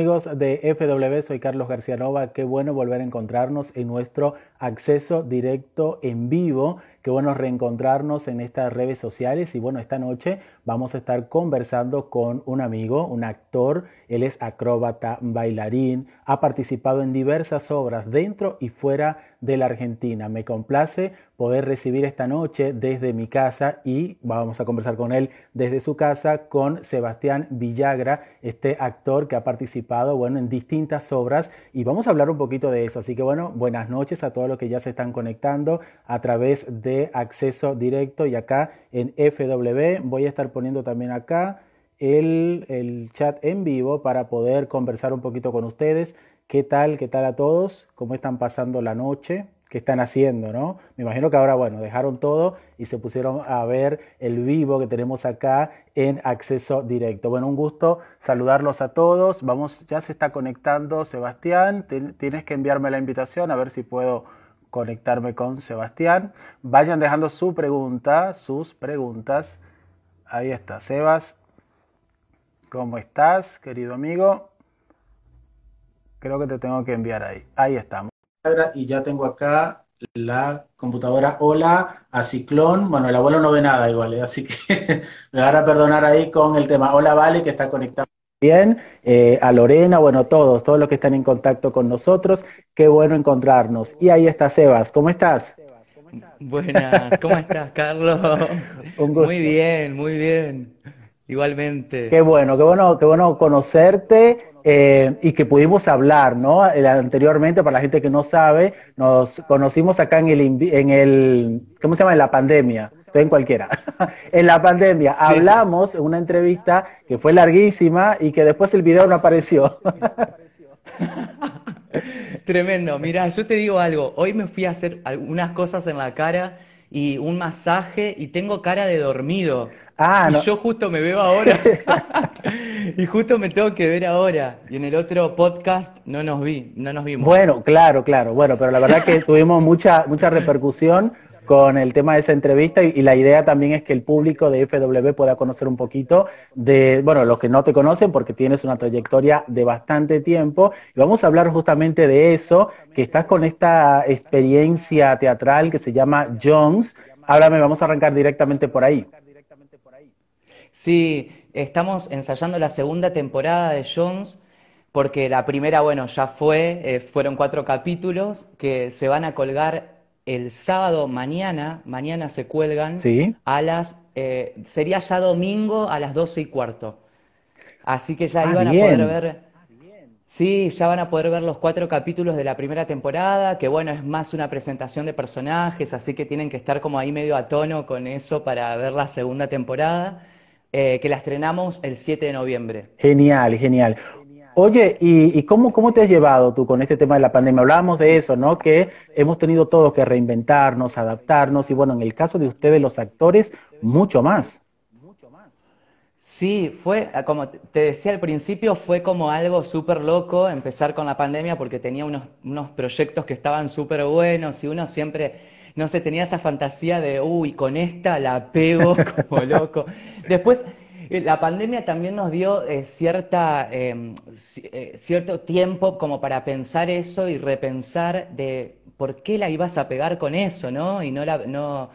Amigos de FW, soy Carlos García Nova. Qué bueno volver a encontrarnos en nuestro acceso directo en vivo Qué bueno reencontrarnos en estas redes sociales y bueno, esta noche vamos a estar conversando con un amigo, un actor, él es acróbata, bailarín, ha participado en diversas obras dentro y fuera de la Argentina. Me complace poder recibir esta noche desde mi casa y vamos a conversar con él desde su casa con Sebastián Villagra, este actor que ha participado bueno, en distintas obras y vamos a hablar un poquito de eso. Así que bueno, buenas noches a todos los que ya se están conectando a través de de acceso directo y acá en FW voy a estar poniendo también acá el, chat en vivo para poder conversar un poquito con ustedes. ¿Qué tal? ¿Qué tal a todos? ¿Cómo están pasando la noche? ¿Qué están haciendo? ¿no? Me imagino que ahora, bueno, dejaron todo y se pusieron a ver el vivo que tenemos acá en acceso directo. Bueno, un gusto saludarlos a todos. Vamos, ya se está conectando Sebastián. tienes que enviarme la invitación a ver si puedo conectarme con Sebastián. Vayan dejando su pregunta, sus preguntas. Ahí está, Sebas. ¿Cómo estás, querido amigo? Creo que te tengo que enviar ahí. Ahí estamos. Y ya tengo acá la computadora. Hola, a Ciclón. Bueno, el abuelo no ve nada igual, ¿eh? así que me van a perdonar ahí con el tema. Hola, Vale, que está conectado bien, eh, a Lorena, bueno, todos, todos los que están en contacto con nosotros, qué bueno encontrarnos. Y ahí está Sebas, ¿cómo estás? Buenas, ¿cómo estás, Carlos? Muy bien, muy bien. Igualmente. Qué bueno, qué bueno, qué bueno conocerte eh, y que pudimos hablar, ¿no? anteriormente, para la gente que no sabe, nos conocimos acá en el, en el ¿cómo se llama? En la pandemia. Ten cualquiera. en la pandemia hablamos en una entrevista que fue larguísima y que después el video no apareció. Tremendo. Mira, yo te digo algo. Hoy me fui a hacer algunas cosas en la cara y un masaje y tengo cara de dormido. Ah, y yo justo me veo ahora. y justo me tengo que ver ahora. Y en el otro podcast no nos vi, no nos vimos. Bueno, claro, claro. Bueno, pero la verdad que tuvimos mucha mucha repercusión con el tema de esa entrevista y, la idea también es que el público de FW pueda conocer un poquito de, bueno, los que no te conocen porque tienes una trayectoria de bastante tiempo y vamos a hablar justamente de eso, que estás con esta experiencia teatral que se llama Jones. Háblame, vamos a arrancar directamente por ahí. Sí, estamos ensayando la segunda temporada de Jones porque la primera, bueno, ya fue, eh, fueron cuatro capítulos que se van a colgar el sábado mañana, mañana se cuelgan a las, eh, sería ya domingo a las 12 y cuarto. Así que ya ah, iban a poder ver, sí, ya van a poder ver los cuatro capítulos de la primera temporada, que bueno, es más una presentación de personajes, así que tienen que estar como ahí medio a tono con eso para ver la segunda temporada. Eh, que la estrenamos el 7 de noviembre. Genial, genial. Oye, ¿y, cómo, cómo, te has llevado tú con este tema de la pandemia? Hablábamos de eso, ¿no? Que hemos tenido todos que reinventarnos, adaptarnos y bueno, en el caso de ustedes los actores, mucho más. mucho más Sí, fue, ah, como te decía al principio, fue como algo súper loco empezar con la pandemia porque tenía unos, unos proyectos que estaban súper buenos y uno siempre no sé, tenía esa fantasía de, uy, con esta la pego como loco. Después la pandemia también nos dio eh, cierta, em, eh, cierto tiempo como para pensar eso y repensar de por qué la ibas a pegar con eso, ¿no? Y no la, no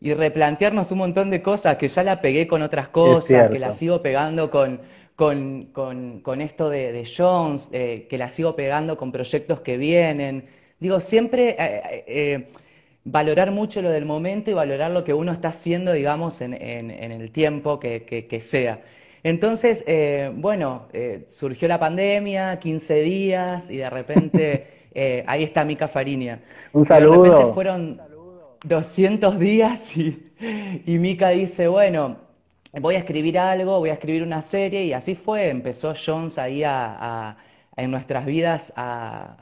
y replantearnos un montón de cosas que ya la pegué con otras cosas, que la sigo pegando con, con, esto de, Jones, eh, que la sigo pegando con proyectos que vienen. Digo, siempre valorar mucho lo del momento y valorar lo que uno está haciendo, digamos, en, el tiempo que, sea. Entonces, eh, bueno, eh, surgió la pandemia, 15 días, y de repente, eh, ahí está Mica Farinia. Un saludo. De repente fueron 200 días y, Mika Mica dice, bueno, voy a escribir algo, voy a escribir una serie, y así fue, empezó Jones ahí a, en nuestras vidas a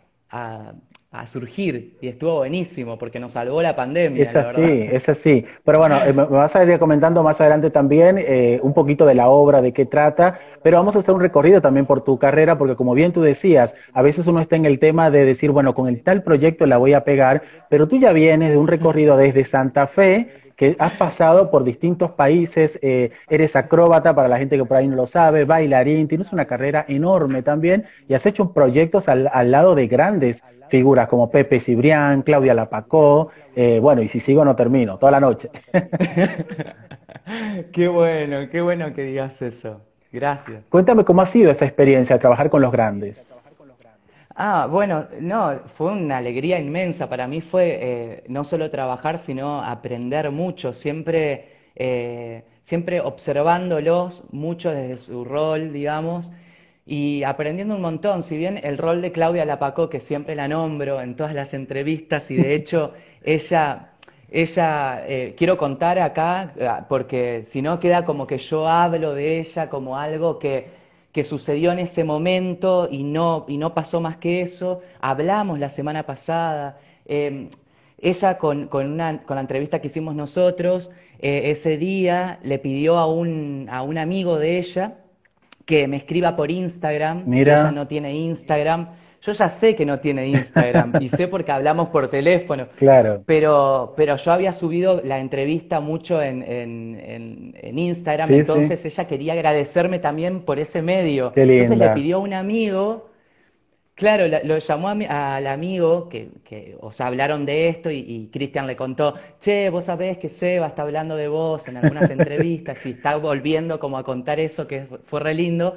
a surgir y estuvo buenísimo porque nos salvó la pandemia. Es así, es así. Pero bueno, eh, me vas a ir comentando más adelante también eh, un poquito de la obra, de qué trata, pero vamos a hacer un recorrido también por tu carrera porque como bien tú decías, a veces uno está en el tema de decir, bueno, con el tal proyecto la voy a pegar, pero tú ya vienes de un recorrido desde Santa Fe que has pasado por distintos países, eh, eres acróbata, para la gente que por ahí no lo sabe, bailarín, tienes una carrera enorme también y has hecho proyectos al, lado de grandes figuras como Pepe Cibrián, Claudia Lapacó, eh, bueno, y si sigo no termino, toda la noche. qué bueno, qué bueno que digas eso. Gracias. Cuéntame cómo ha sido esa experiencia, de trabajar con los grandes. Ah, bueno, no, fue una alegría inmensa. Para mí fue eh, no solo trabajar, sino aprender mucho, siempre, eh, siempre observándolos mucho desde su rol, digamos, y aprendiendo un montón. Si bien el rol de Claudia Lapacó, que siempre la nombro en todas las entrevistas, y de hecho ella, ella eh, quiero contar acá, ah, porque si no queda como que yo hablo de ella como algo que que sucedió en ese momento y no, y no pasó más que eso. Hablamos la semana pasada. Em, ella con, la entrevista que hicimos nosotros, eh, ese día le pidió a un, a un amigo de ella que me escriba por Instagram. Mira. Ella no tiene Instagram yo ya sé que no tiene Instagram y sé porque hablamos por teléfono. Claro. Pero, pero yo había subido la entrevista mucho en, en, en, Instagram, entonces ella quería agradecerme también por ese medio. Qué Entonces le pidió a un amigo, claro, lo llamó al amigo, que, que o sea, hablaron de esto y, y Cristian le contó, che, vos sabés que Seba está hablando de vos en algunas entrevistas y está volviendo como a contar eso que fue re lindo.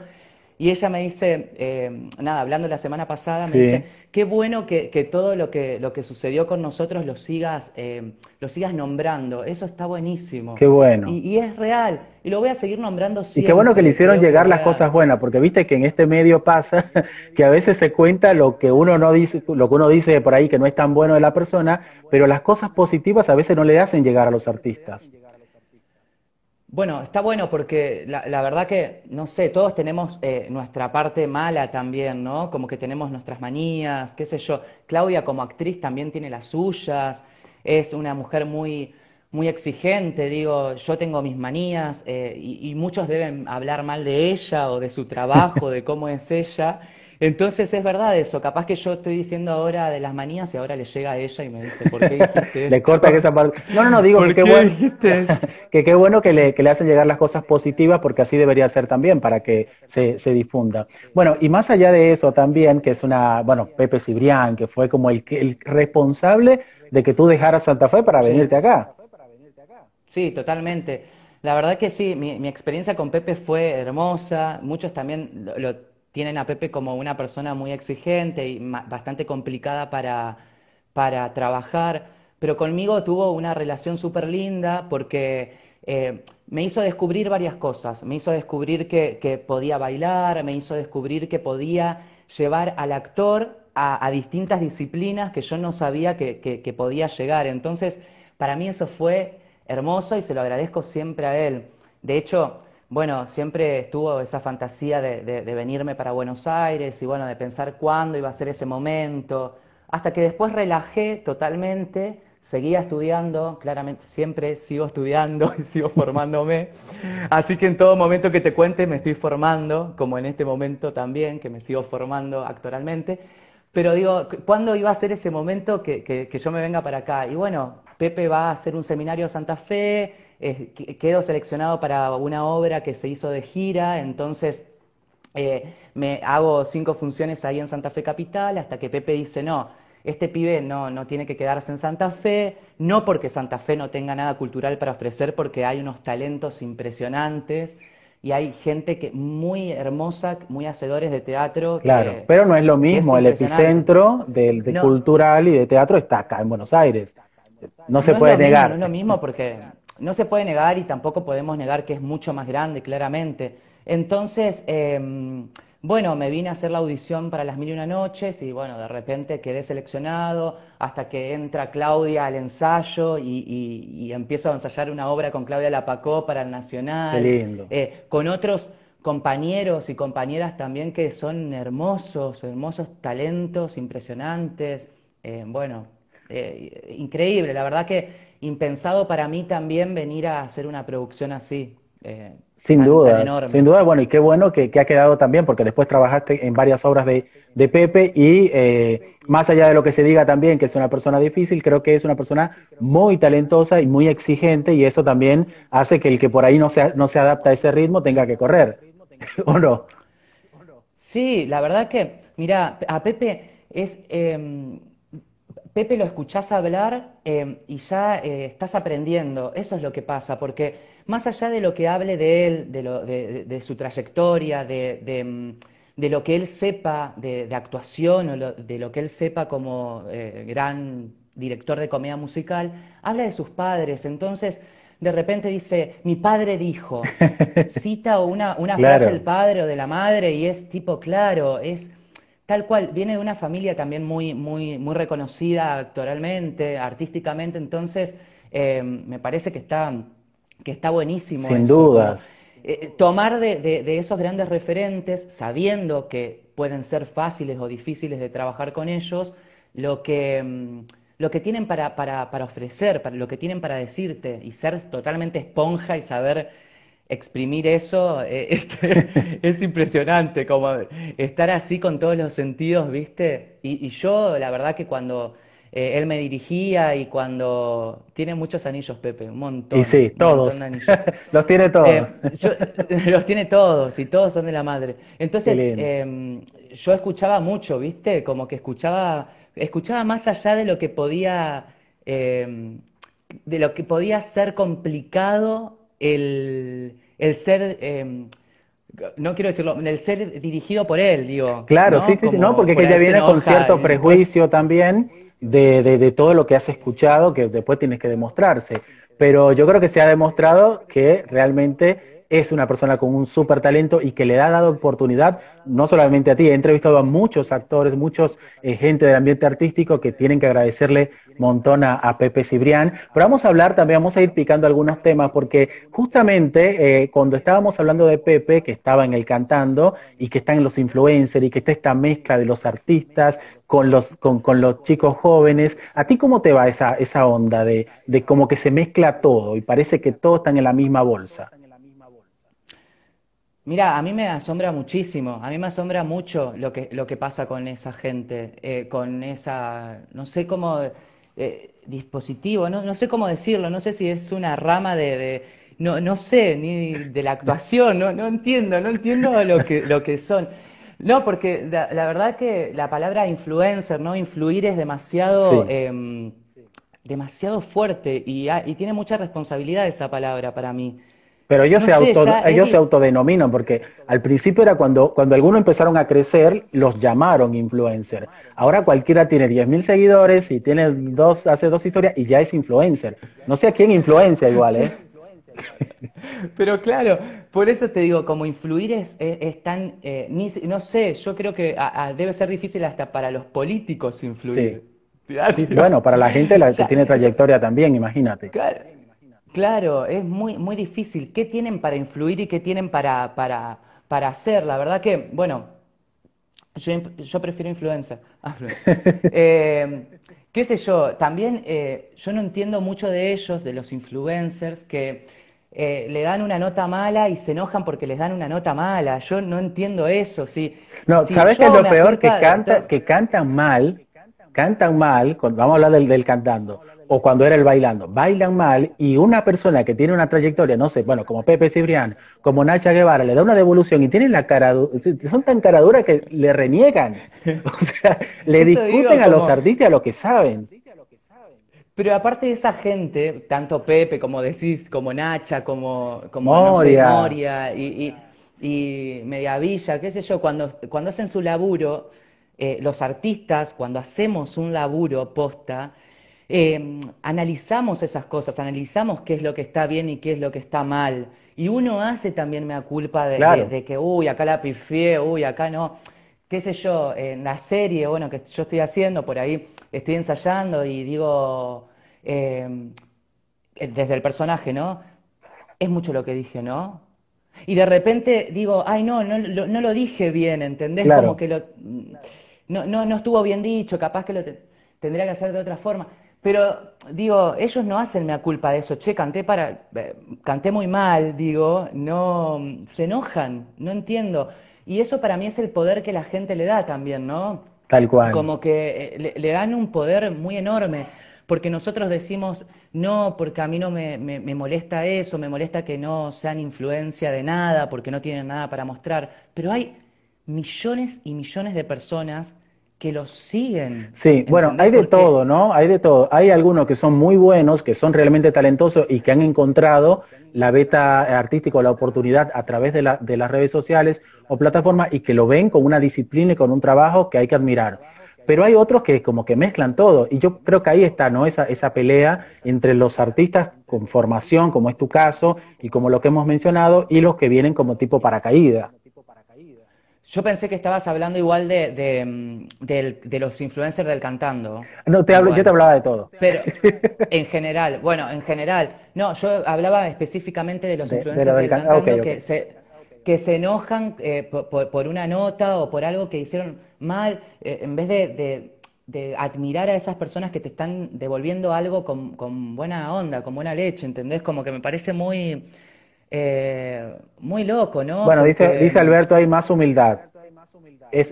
Y ella me dice, eh, nada, hablando la semana pasada, me dice, qué bueno que, todo lo que, lo que sucedió con nosotros lo sigas, eh, lo sigas nombrando, eso está buenísimo. Qué bueno. Y, es real, y lo voy a seguir nombrando siempre. Y qué bueno que le hicieron llegar las cosas buenas, porque viste que en este medio pasa que a veces se cuenta lo que uno no dice, lo que uno dice por ahí que no es tan bueno de la persona, pero las cosas positivas a veces no le hacen llegar a los artistas. Bueno, está bueno porque la, verdad que, no sé, todos tenemos eh, nuestra parte mala también, ¿no? Como que tenemos nuestras manías, qué sé yo. Claudia como actriz también tiene las suyas, es una mujer muy, muy exigente, digo, yo tengo mis manías eh, y, y muchos deben hablar mal de ella o de su trabajo, de cómo es ella. Entonces es verdad eso, capaz que yo estoy diciendo ahora de las manías y ahora le llega a ella y me dice, ¿por qué dijiste Le corta esa parte. No, no, no, digo que qué, bueno, que qué bueno que le, que le, hacen llegar las cosas positivas porque así debería ser también para que se, difunda. Bueno, y más allá de eso también, que es una, bueno, Pepe Cibrián, que fue como el, el responsable de que tú dejaras Santa Fe para venirte acá. Sí, totalmente. La verdad que sí, mi, experiencia con Pepe fue hermosa, muchos también lo tienen a Pepe como una persona muy exigente y bastante complicada para, para trabajar, pero conmigo tuvo una relación súper linda porque eh, me hizo descubrir varias cosas, me hizo descubrir que, podía bailar, me hizo descubrir que podía llevar al actor a, distintas disciplinas que yo no sabía que, que podía llegar. Entonces, para mí eso fue hermoso y se lo agradezco siempre a él. De hecho, bueno, siempre estuvo esa fantasía de, venirme para Buenos Aires y bueno, de pensar cuándo iba a ser ese momento, hasta que después relajé totalmente, seguía estudiando, claramente siempre sigo estudiando y sigo formándome, así que en todo momento que te cuente me estoy formando, como en este momento también, que me sigo formando actualmente, pero digo, ¿cuándo iba a ser ese momento que, yo me venga para acá? Y bueno, Pepe va a hacer un seminario de Santa Fe, eh, quedo seleccionado para una obra que se hizo de gira, entonces eh, me hago cinco funciones ahí en Santa Fe Capital, hasta que Pepe dice, no, este pibe no, tiene que quedarse en Santa Fe, no porque Santa Fe no tenga nada cultural para ofrecer, porque hay unos talentos impresionantes y hay gente que muy hermosa, muy hacedores de teatro. Claro, pero no es lo mismo, el epicentro del cultural y de teatro está acá en Buenos Aires. No, se puede negar. no es lo mismo porque no se puede negar y tampoco podemos negar que es mucho más grande, claramente. Entonces, em, bueno, me vine a hacer la audición para las mil y una noches y bueno, de repente quedé seleccionado hasta que entra Claudia al ensayo y, empiezo a ensayar una obra con Claudia Lapacó para el Nacional. lindo. Eh, con otros compañeros y compañeras también que son hermosos, hermosos talentos, impresionantes. Eh, bueno, eh, increíble, la verdad que impensado para mí también venir a hacer una producción así. Eh, sin duda, sin duda, bueno, y qué bueno que, ha quedado también, porque después trabajaste en varias obras de, Pepe y eh, más allá de lo que se diga también que es una persona difícil, creo que es una persona muy talentosa y muy exigente y eso también hace que el que por ahí no se, no se adapta a ese ritmo tenga que correr, ¿o no? Sí, la verdad que, mira, a Pepe es... Em, Pepe lo escuchás hablar em, y ya eh, estás aprendiendo. Eso es lo que pasa, porque más allá de lo que hable de él, de, su trayectoria, em, de, lo que él sepa de, actuación o de lo que él sepa como eh, gran director de comedia musical, habla de sus padres. Entonces, de repente dice, mi padre dijo, cita una, una frase del padre o de la madre y es tipo, claro, es Tal cual, viene de una familia también muy, muy, reconocida actoralmente, artísticamente, entonces eh, me parece que está, que está buenísimo. Sin dudas. Eh, eh, tomar de, esos grandes referentes, sabiendo que pueden ser fáciles o difíciles de trabajar con ellos, lo que, mm, lo que tienen para, para ofrecer, lo que tienen para decirte y ser totalmente esponja y saber exprimir eso eh, este, es impresionante, como estar así con todos los sentidos, ¿viste? Y, yo, la verdad que cuando eh, él me dirigía y cuando... Tiene muchos anillos, Pepe, un montón. Y sí, todos. los tiene eh, todos. los tiene todos y todos son de la madre. Entonces, em, yo escuchaba mucho, ¿viste? Como que escuchaba, escuchaba más allá de lo que podía... Em, de lo que podía ser complicado el, el ser, em, no quiero decirlo, el ser dirigido por él, digo. Claro, sí, sí, no, porque ella viene con cierto prejuicio también de, de todo lo que has escuchado, que después tienes que demostrarse. Pero yo creo que se ha demostrado que realmente es una persona con un súper talento y que le ha dado oportunidad, no solamente a ti, he entrevistado a muchos actores, muchos eh, gente del ambiente artístico que tienen que agradecerle montón a, Pepe Cibrián, pero vamos a hablar también, vamos a ir picando algunos temas, porque justamente eh, cuando estábamos hablando de Pepe, que estaba en el cantando y que están los influencers y que está esta mezcla de los artistas con los, con, con, los chicos jóvenes. ¿A ti cómo te va esa, esa onda de, de como que se mezcla todo y parece que todos están en la misma bolsa? Mira, a mí me asombra muchísimo, a mí me asombra mucho lo que, lo que pasa con esa gente, eh, con esa, no sé cómo, eh, dispositivo, no, no, sé cómo decirlo, no sé si es una rama de, de no, no sé, ni de la actuación, no, no entiendo, no entiendo lo que, lo que son. No, porque la, verdad que la palabra influencer, ¿no? Influir es demasiado, eh, demasiado fuerte y, ah, y tiene mucha responsabilidad esa palabra para mí. Pero ellos, se, ellos se autodenominan, porque al principio era cuando, cuando algunos empezaron a crecer, los llamaron influencer. Ahora cualquiera tiene 10.000 seguidores y tiene dos, hace dos historias y ya es influencer. No sé a quién influencia igual, ¿eh? Pero claro, por eso te digo, como influir es, es, tan, eh, ni, no sé, yo creo que debe ser difícil hasta para los políticos influir. Sí. bueno, para la gente la, que tiene trayectoria también, imagínate. Claro. Claro, es muy, muy difícil. ¿Qué tienen para influir y qué tienen para, para, para hacer? La verdad que, bueno, yo, yo prefiero influencer. Ah, em, ¿Qué sé yo? También eh, yo no entiendo mucho de ellos, de los influencers, que eh, le dan una nota mala y se enojan porque les dan una nota mala. Yo no entiendo eso. Sí. no, ¿sabes qué es lo peor? que, canta, que cantan mal, cantan mal, cuando, vamos a hablar del cantando o cuando era el bailando, bailan mal y una persona que tiene una trayectoria, no sé, bueno, como Pepe Cibrián, como Nacha Guevara, le da una devolución y tienen la cara, son tan caraduras que le reniegan, o sea, le discuten a los artistas a lo que saben. Pero aparte de esa gente, tanto Pepe como decís, como Nacha, como, como Moria, Moria y, y, Mediavilla, qué sé yo, cuando, cuando hacen su laburo, eh, los artistas, cuando hacemos un laburo posta, Em, analizamos esas cosas, analizamos qué es lo que está bien y qué es lo que está mal. Y uno hace también mea culpa de, que, uy, acá la pifié, uy, acá no. Qué sé yo, en la serie, bueno, que yo estoy haciendo, por ahí estoy ensayando y digo, em, eh, desde el personaje, ¿no? Es mucho lo que dije, ¿no? Y de repente digo, ay, no, no, lo dije bien, ¿entendés? Como que lo, no, estuvo bien dicho, capaz que lo tendría que hacer de otra forma. Pero digo, ellos no hacen la culpa de eso, che, canté para eh, canté muy mal, digo, no se enojan, no entiendo. Y eso para mí es el poder que la gente le da también, ¿no? Tal cual. Como que eh, le, dan un poder muy enorme, porque nosotros decimos, no, porque a mí no me molesta eso, me molesta que no sean influencia de nada, porque no tienen nada para mostrar. Pero hay millones y millones de personas que los siguen. Sí, bueno, hay de todo, ¿no? Hay de todo. Hay algunos que son muy buenos, que son realmente talentosos y que han encontrado la beta artística o la oportunidad a través de, de las redes sociales o plataformas y que lo ven con una disciplina y con un trabajo que hay que admirar. Pero hay otros que como que mezclan todo y yo creo que ahí está, ¿no? Esa, esa pelea entre los artistas con formación, como es tu caso, y como lo que hemos mencionado, y los que vienen como tipo paracaídas. Yo pensé que estabas hablando igual mm, de, los influencers del cantando. No, te hablo, yo te hablaba de todo. Pero en general, bueno, en general. No, yo hablaba específicamente de los influencers del, cantando que se enojan eh, por, una nota o por algo que hicieron mal, eh, en vez de, admirar a esas personas que te están devolviendo algo con, con buena onda, con buena leche, ¿entendés? Como que me parece muy eh, muy loco, ¿no? Bueno, dice, Alberto, hay más humildad.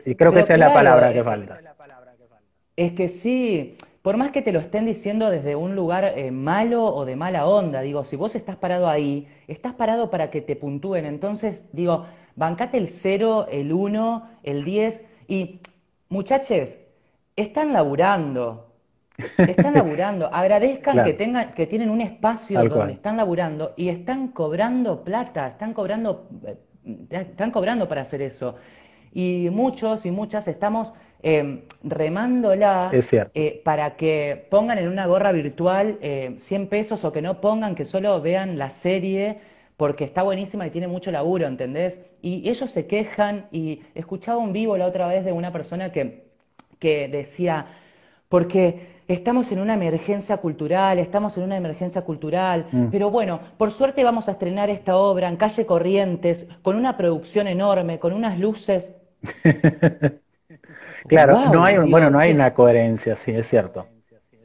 y creo que esa es la palabra eh, que falta. Es que sí, por más que te lo estén diciendo desde un lugar eh, malo o de mala onda, digo, si vos estás parado ahí, estás parado para que te puntúen. Entonces, digo, bancate el cero, el 1, el 10 y muchachos, están laburando, están laburando, agradezcan que tengan, que tienen un espacio donde están laburando y están cobrando plata, están cobrando, eh, están cobrando para hacer eso. Y muchos y muchas estamos em, eh, remándola para que pongan en una gorra virtual eh, 100 pesos o que no pongan, que solo vean la serie porque está buenísima y tiene mucho laburo, ¿entendés? Y ellos se quejan y escuchaba un vivo la otra vez de una persona que, que decía, porque estamos en una emergencia cultural, estamos en una emergencia cultural, mm. pero bueno, por suerte vamos a estrenar esta obra en Calle Corrientes, con una producción enorme, con unas luces. claro, no hay, bueno, no hay una coherencia, sí, es cierto.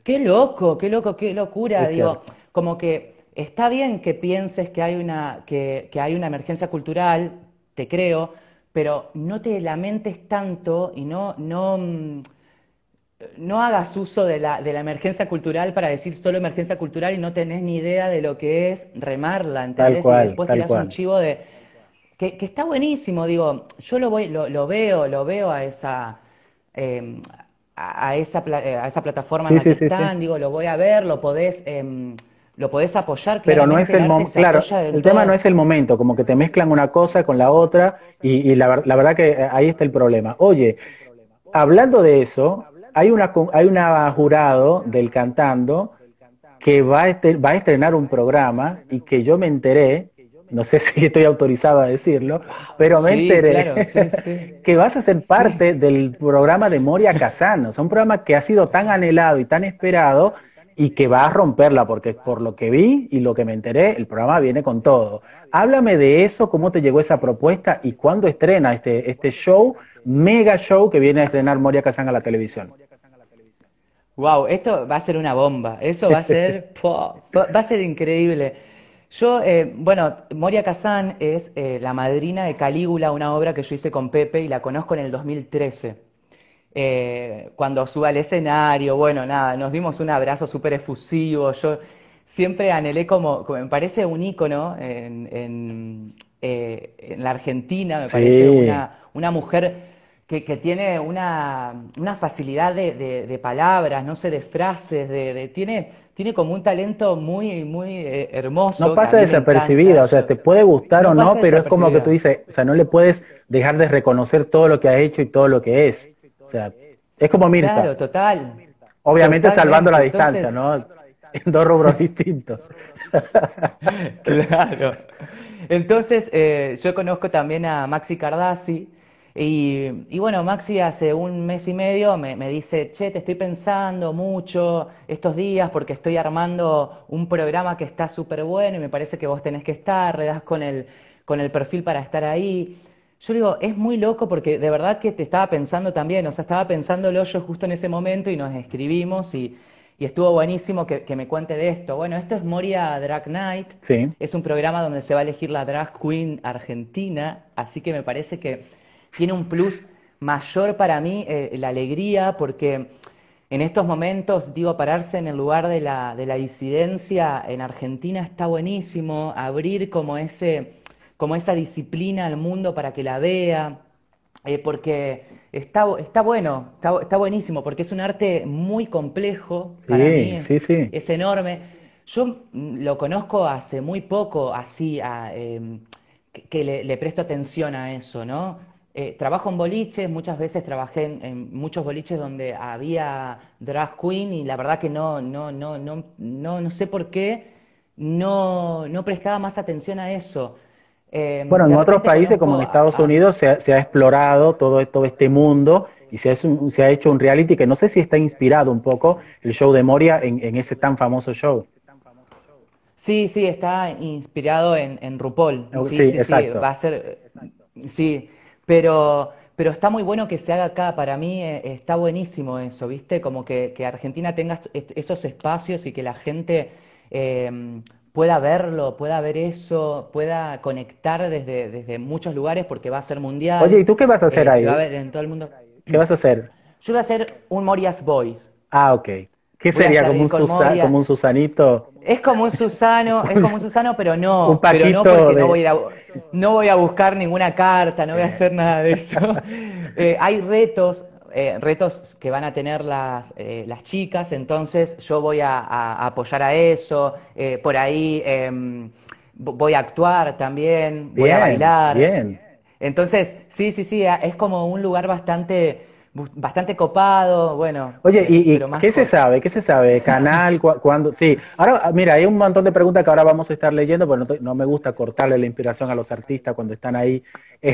Qué loco, qué loco, qué locura, digo, como que está bien que pienses que hay una, que, que hay una emergencia cultural, te creo, pero no te lamentes tanto y no, no mm, no hagas uso de la, de la, emergencia cultural para decir solo emergencia cultural y no tenés ni idea de lo que es remarla, ¿entendés? Tal cual, y después tirás un chivo de. Que, está buenísimo, digo, yo lo voy, lo, veo, lo veo a esa. Em, a esa, eh, a esa plataforma en la que están, digo, lo voy a ver, lo podés, em, lo podés apoyar. Pero no es el momento, claro, el tema no es el momento, como que te mezclan una cosa con la otra y, la verdad que eh, ahí está el problema. Oye, hablando de eso, hay una hay una jurado del cantando que va a, este, va a estrenar un programa y que yo me enteré, no sé si estoy autorizado a decirlo, pero me enteré que vas a ser parte del programa de Moria Casano. Es un programa que ha sido tan anhelado y tan esperado y que va a romperla, porque por lo que vi y lo que me enteré, el programa viene con todo. Háblame de eso, cómo te llegó esa propuesta y cuándo estrena este, este show, mega show que viene a estrenar Moria Kazan a la televisión. Wow, esto va a ser una bomba, eso va a ser, va a ser increíble. Yo, eh, bueno, Moria Kazan es eh, la madrina de Calígula, una obra que yo hice con Pepe y la conozco en el 2013 eh, cuando suba al escenario, bueno, nada, nos dimos un abrazo súper efusivo, yo siempre anhelé como, me parece un ícono en, en, eh, la Argentina, me parece una, mujer... Que, tiene una, facilidad de, palabras, no sé, de frases, de, de, tiene, tiene como un talento muy, muy eh, hermoso. No pasa desapercibida, o sea, te puede gustar o no, pero es como que tú dices, o sea, no le puedes dejar de reconocer todo lo que ha hecho y todo lo que es. O sea, es como Mirta. Claro, total. Obviamente salvando la distancia, ¿no? En dos rubros distintos. claro. Entonces, eh, yo conozco también a Maxi Cardassi. Y, bueno, Maxi hace un mes y medio me, dice, che, te estoy pensando mucho estos días porque estoy armando un programa que está súper bueno y me parece que vos tenés que estar, redás con el, con el perfil para estar ahí. Yo digo, es muy loco porque de verdad que te estaba pensando también, o sea, estaba pensándolo yo justo en ese momento y nos escribimos y, y estuvo buenísimo que, que, me cuente de esto. Bueno, esto es Moria Drag Night. Sí. Es un programa donde se va a elegir la drag queen argentina, así que me parece que tiene un plus mayor para mí eh, la alegría porque en estos momentos, digo, pararse en el lugar de la, de la disidencia en Argentina está buenísimo, abrir como ese como esa disciplina al mundo para que la vea, eh, porque está, está bueno, está, buenísimo, porque es un arte muy complejo, para mí es, enorme. Yo mm, lo conozco hace muy poco, así, em, que, le, presto atención a eso, ¿no? Eh, trabajo en boliches, muchas veces trabajé en, en, muchos boliches donde había drag queen y la verdad que no, no, no, no, no, no sé por qué no, no prestaba más atención a eso Em, bueno, en otros países como en Estados Unidos se ha, explorado todo, este mundo y se, ha hecho un reality que no sé si está inspirado un poco el show de Moria en, ese tan famoso show. Sí, sí, está inspirado en, RuPaul. Sí, sí, sí, va a ser, sí, pero, está muy bueno que se haga acá, para mí eh, está buenísimo eso, ¿viste? Como que, Argentina tenga esos espacios y que la gente... Em, pueda verlo, pueda ver eso, pueda conectar desde, desde muchos lugares porque va a ser mundial. Oye, ¿y tú qué vas a hacer eh, ahí? en todo el mundo. ¿Qué vas a hacer? Yo voy a hacer un Morias Boys. Ah, ok. ¿Qué sería? ¿Como un, ¿Como un Susanito? Es como un Susano, es como un Susano, pero no. no porque no, voy a, buscar ninguna carta, no voy a eh. hacer nada de eso. Eh, hay retos, eh, retos que van a tener las, eh, las, chicas, entonces yo voy a, apoyar a eso, eh, por ahí em, voy a actuar también, voy a bailar. Bien. Entonces, sí, sí, sí, es como un lugar bastante bastante copado, bueno. Oye, ¿y, qué se sabe? ¿Qué se sabe? ¿Canal? cuando Sí. Ahora, ah, mira, hay un montón de preguntas que ahora vamos a estar leyendo, pero no, me gusta cortarle la inspiración a los artistas cuando están ahí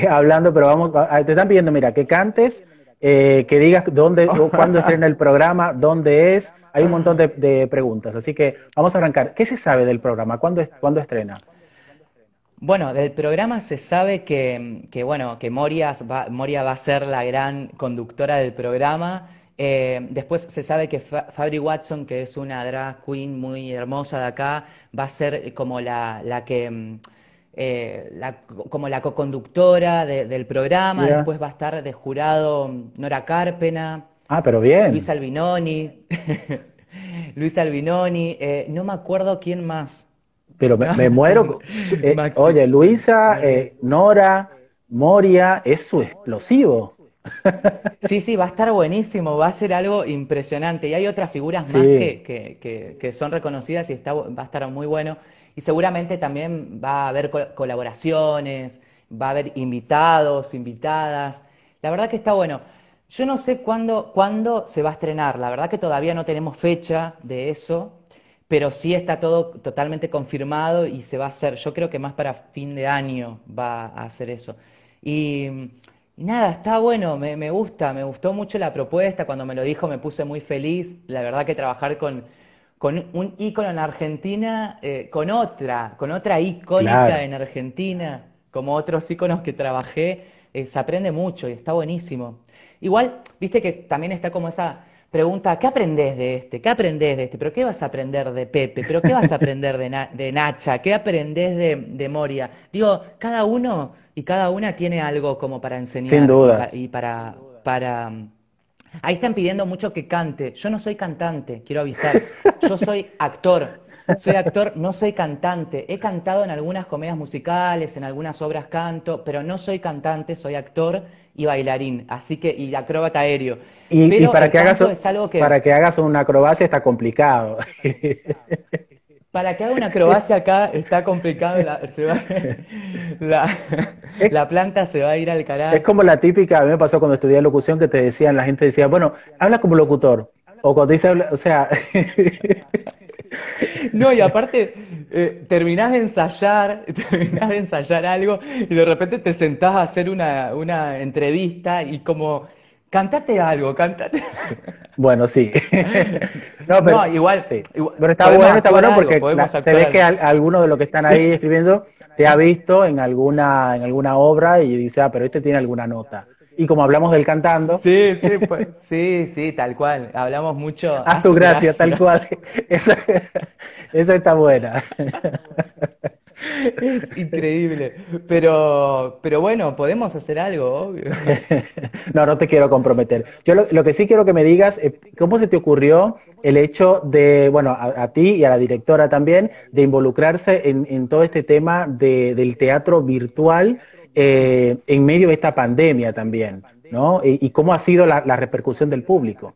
hablando, pero vamos, ah, ah, te están pidiendo, mira, que cantes eh, que digas dónde, cuándo estrena el programa, dónde es. Hay un montón de, preguntas, así que vamos a arrancar. ¿Qué se sabe del programa? ¿Cuándo, estrena? Bueno, del programa se sabe que, que bueno, que Moria va, va a ser la gran conductora del programa. Eh, después se sabe que Fabri Watson, que es una drag queen muy hermosa de acá, va a ser como la, la que mm, eh, como la coconductora de, del programa, después va a estar de jurado Nora Cárpena Ah, pero bien. Luis Albinoni. Luis Albinoni, eh, no me acuerdo quién más. Pero me, muero. Eh, oye, Luisa, Nora, Moria, es su explosivo. sí, sí, va a estar buenísimo, va a ser algo impresionante. Y hay otras figuras más que, que, son reconocidas y va a estar muy bueno. Y seguramente también va a haber colaboraciones, va a haber invitados, invitadas. La verdad que está bueno. Yo no sé cuándo, se va a estrenar, la verdad que todavía no tenemos fecha de eso, pero sí está todo totalmente confirmado y se va a hacer. Yo creo que más para fin de año va a hacer eso. Y, nada, está bueno, me, me gusta, me gustó mucho la propuesta, cuando me lo dijo me puse muy feliz, la verdad que trabajar con con un ícono en Argentina, eh, con otra, con otra icónica en Argentina, como otros íconos que trabajé, eh, se aprende mucho y está buenísimo. Igual, viste que también está como esa pregunta, ¿qué aprendés de este? ¿Qué aprendés de este? ¿Pero qué vas a aprender de Pepe? ¿Pero qué vas a aprender de, de Nacha? ¿Qué aprendés de, Moria? Digo, cada uno y cada una tiene algo como para enseñar y para, para Ahí están pidiendo mucho que cante. Yo no soy cantante, quiero avisar. Yo soy actor. Soy actor, no soy cantante. He cantado en algunas comedias musicales, en algunas obras canto, pero no soy cantante, soy actor y bailarín, así que y acróbata aéreo. Y, para, que hagas, para que hagas una acrobacia está complicado. Para que haga una acrobacia acá está complicado. La, planta se va a ir al carajo. Es como la típica, a mí me pasó cuando estudié locución que te decían, la gente decía, bueno, habla como locutor. O cuando dice, o sea. No, y aparte, eh, terminás de ensayar, terminás de ensayar algo y de repente te sentás a hacer una entrevista y como Cántate algo, cántate. Bueno, sí. no, pero, igual, sí. Pero está bueno, bueno porque se ve que alguno de los que están ahí escribiendo te ha visto en alguna, en alguna obra y dice, ah, pero este tiene alguna nota. Y como hablamos del cantando. Sí, sí, pues, sí, sí, tal cual. Hablamos mucho. Haz tu gracia, tal cual. Esa, esa está buena. Es increíble. Pero, pero bueno, podemos hacer algo, obvio. No, no te quiero comprometer. Yo lo, que sí quiero que me digas, eh, ¿cómo se te ocurrió el hecho de, bueno, a, ti y a la directora también, de involucrarse en, todo este tema del teatro virtual eh, en medio de esta pandemia también, ¿no? ¿Y, cómo ha sido la repercusión del público?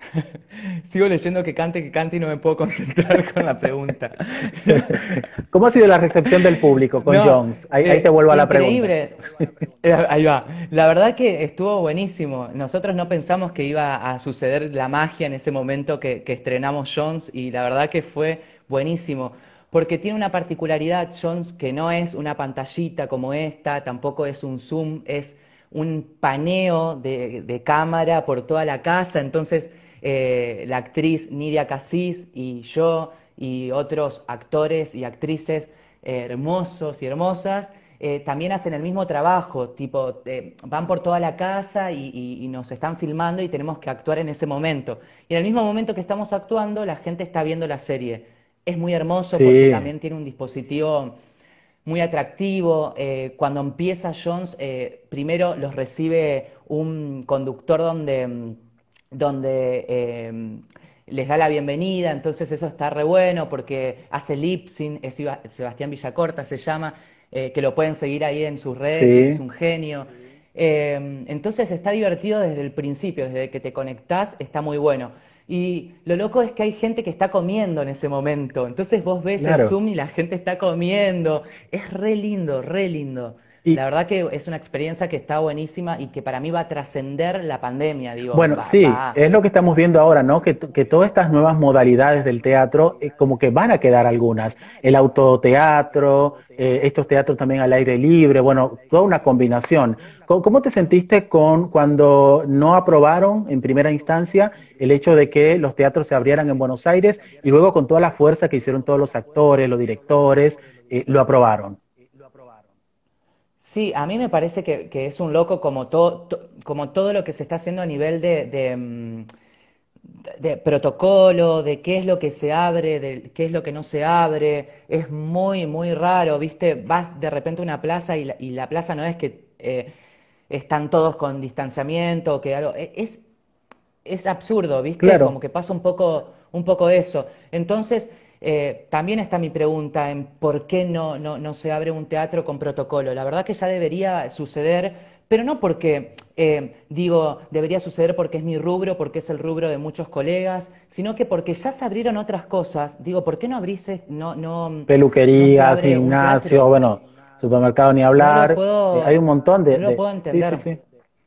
Sigo leyendo que cante, que cante y no me puedo concentrar con la pregunta. ¿Cómo ha sido la recepción del público con Jones? Ahí, te vuelvo a la eh, pregunta. Eh, ahí va. La verdad que estuvo buenísimo. Nosotros no pensamos que iba a suceder la magia en ese momento que, estrenamos Jones y la verdad que fue buenísimo. Porque tiene una particularidad, Jones, que no es una pantallita como esta, tampoco es un zoom, es un paneo de cámara por toda la casa. Entonces eh, la actriz Nidia Casís y yo y otros actores y actrices eh, hermosos y hermosas, eh, también hacen el mismo trabajo, tipo, van por toda la casa y, nos están filmando y tenemos que actuar en ese momento. Y en el mismo momento que estamos actuando, la gente está viendo la serie. Es muy hermoso porque también tiene un dispositivo muy atractivo. cuando empieza Jones, primero los recibe un conductor donde mm, donde em, les da la bienvenida, entonces eso está re bueno porque hace lipsing, es Sebastián Villacorta se llama, eh, que lo pueden seguir ahí en sus redes, es un genio. Em, entonces está divertido desde el principio, desde que te conectás está muy bueno. Y lo loco es que hay gente que está comiendo en ese momento, entonces vos ves a el Zoom y la gente está comiendo, es re lindo, re lindo la verdad que es una experiencia que está buenísima y que para mí va a trascender la pandemia, digo. Bueno, sí, es lo que estamos viendo ahora, ¿no? Que, todas estas nuevas modalidades del teatro, eh, como que van a quedar algunas. El autoteatro, eh, estos teatros también al aire libre, bueno, toda una combinación. ¿Cómo, te sentiste con cuando no aprobaron en primera instancia el hecho de que los teatros se abrieran en Buenos Aires y luego con toda la fuerza que hicieron todos los actores, los directores, eh, lo aprobaron? Sí, a mí me parece que, es un loco como, todo como todo lo que se está haciendo a nivel de, de, mm, de, protocolo, de qué es lo que se abre, de qué es lo que no se abre. Es muy, muy raro, ¿viste? Vas de repente a una plaza y la, y la plaza no es que eh, están todos con distanciamiento, que algo. E, es, es absurdo, ¿viste? Claro. Como que pasa un poco, un poco eso. Entonces eh, también está mi pregunta en por qué no, se abre un teatro con protocolo. La verdad que ya debería suceder, pero no porque, eh, digo, debería suceder porque es mi rubro, porque es el rubro de muchos colegas, sino que porque ya se abrieron otras cosas. Digo, ¿por qué no abrís, no, no... Peluquería, gimnasio, bueno, supermercado ni hablar. Eh, hay un montón de... No puedo entender. sí, sí.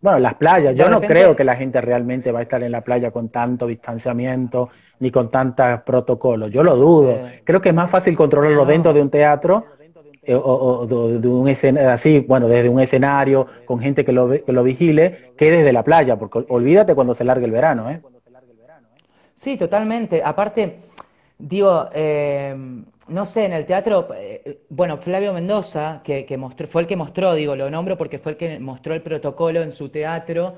Bueno, las playas. Yo no creo que la gente realmente va a estar en la playa con tanto distanciamiento ni con tantos protocolos. Yo lo dudo. Creo que es más fácil controlarlo dentro de un teatro eh, o, de un escenario, así, bueno, desde un escenario, con gente que lo, que lo vigile, que desde la playa, porque olvídate cuando se largue el verano, ¿eh? Sí, totalmente. Aparte, digo, eh, no sé, en el teatro, eh, bueno, Flavio Mendoza, que, mostró, fue el que mostró, digo, lo nombro porque fue el que mostró el protocolo en su teatro,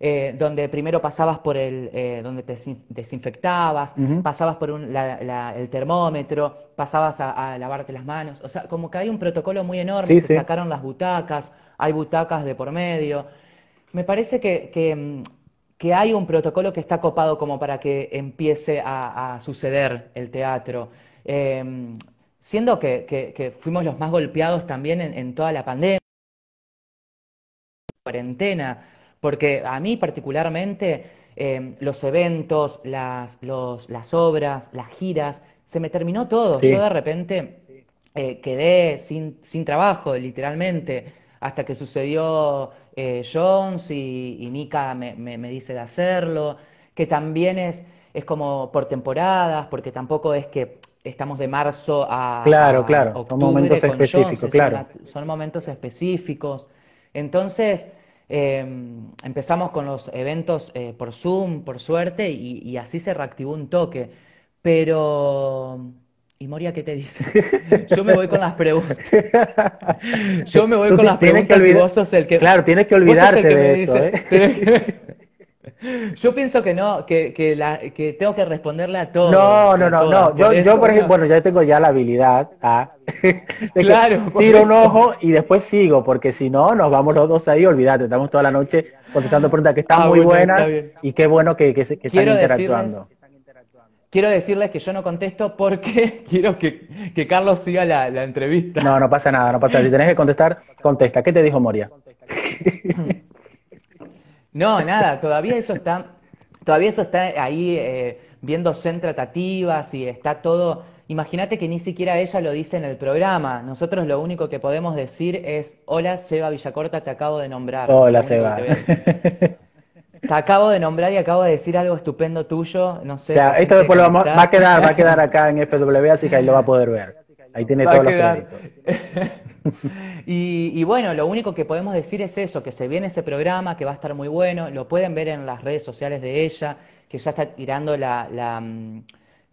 eh, donde primero pasabas por el, eh, donde te desinfectabas, pasabas por un, el termómetro, pasabas a, lavarte las manos, o sea, como que hay un protocolo muy enorme, se sacaron las butacas, hay butacas de por medio. Me parece que, que hay un protocolo que está copado como para que empiece a suceder el teatro. Em, siendo que, fuimos los más golpeados también en, toda la pandemia, cuarentena, porque a mí particularmente em, los eventos, las, las obras, las giras, se me terminó todo. Yo de repente eh, quedé sin, sin trabajo, literalmente, hasta que sucedió eh, Jones y, Mika me, me, me, dice de hacerlo, que también es, es como por temporadas, porque tampoco es que estamos de marzo a, claro, claro. son momentos específicos, claro. Son, momentos específicos. Entonces, em, empezamos con los eventos eh, por Zoom, por suerte, y, así se reactivó un toque. Pero... ¿Y Moria qué te dice? Yo me voy con las preguntas. Yo me voy con las preguntas el que... Claro, tienes que olvidarte de eso. ¿eh? Yo pienso que no, que, tengo que responderle a todos. No, no, no, Yo, por, yo, por ejemplo, bueno, ya tengo ya la habilidad ¿ah? claro, tiro un ojo y después sigo, porque si no, nos vamos los dos ahí, olvídate, estamos toda la noche contestando preguntas que están ah, muy buenas y qué bueno que, están interactuando. quiero decirles que yo no contesto porque quiero que, Carlos siga la, la, entrevista. No, no pasa nada, no pasa nada. Si tenés que contestar, contesta. ¿Qué te dijo Moria? No, nada, todavía eso está, todavía eso está ahí eh, viendo viéndose en tratativas y está todo. Imagínate que ni siquiera ella lo dice en el programa. Nosotros lo único que podemos decir es: Hola, Seba Villacorta, te acabo de nombrar. Hola, Seba. Te, acabo de nombrar y acabo de decir algo estupendo tuyo. No sé. Ya, esto después lo va a quedar, va a quedar acá en FW, así que ahí lo va a poder ver. Ahí tiene todos los Y, bueno, lo único que podemos decir es eso, que se viene ese programa, que va a estar muy bueno, lo pueden ver en las redes sociales de ella, que ya está tirando la, mm,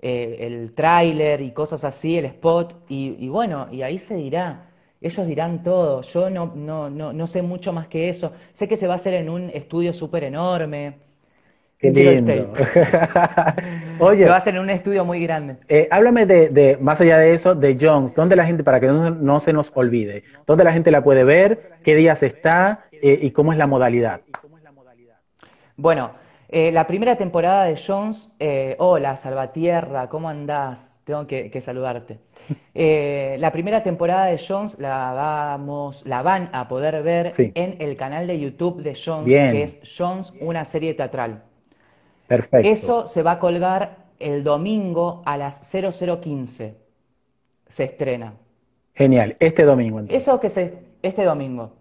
eh, el tráiler y cosas así, el spot, y, bueno, y ahí se dirá. Ellos dirán todo, yo no, no, no, no sé mucho más que eso. Sé que se va a hacer en un estudio súper enorme, Qué lindo. Oye, se va a hacer en un estudio muy grande. Eh, háblame de, más allá de eso, de Jones. ¿Dónde la gente, para que no, se nos olvide, dónde la gente la puede ver, qué días está eh, y cómo es la modalidad? Bueno, eh, la primera temporada de Jones, hola Salvatierra, ¿cómo andás? Tengo que, saludarte. la primera temporada de Jones la vamos, la van a poder ver en el canal de YouTube de Jones, que es Jones, una serie teatral. Eso se va a colgar el domingo a las 0015. Se estrena. Genial, este domingo. Eso que se, este domingo.